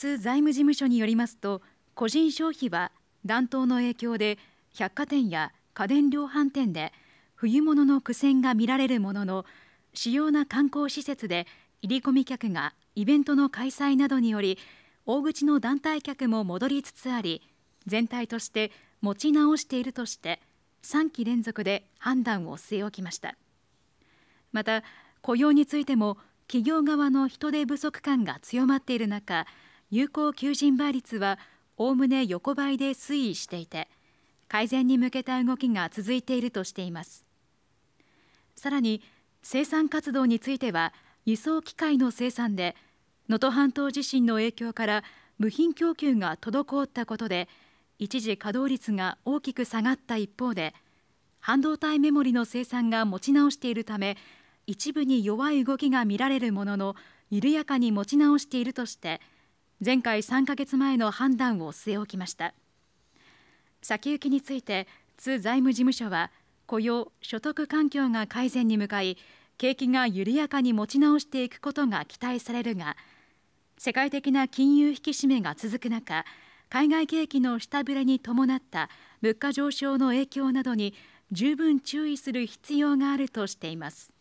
ス財務事務所によりますと個人消費は暖冬の影響で百貨店や家電量販店で冬物の苦戦が見られるものの主要な観光施設で入り込み客がイベントの開催などにより大口の団体客も戻りつつあり全体として持ち直しているとして3期連続で判断を据え置きましたまた雇用についても企業側の人手不足感が強まっている中有効求人倍率はおおむね横ばいで推移していて改善に向けた動きが続いているとしていますさらに生産活動については輸送機械の生産で能登半島地震の影響から部品供給が滞ったことで一時稼働率が大きく下がった一方で半導体メモリの生産が持ち直しているため一部に弱い動きが見られるものの緩やかに持ち直しているとして前回3ヶ月前の判断を据え置きました先行きについて津財務事務所は雇用所得環境が改善に向かい景気が緩やかに持ち直していくことが期待されるが世界的な金融引き締めが続く中海外景気の下振れに伴った物価上昇の影響などに十分注意する必要があるとしています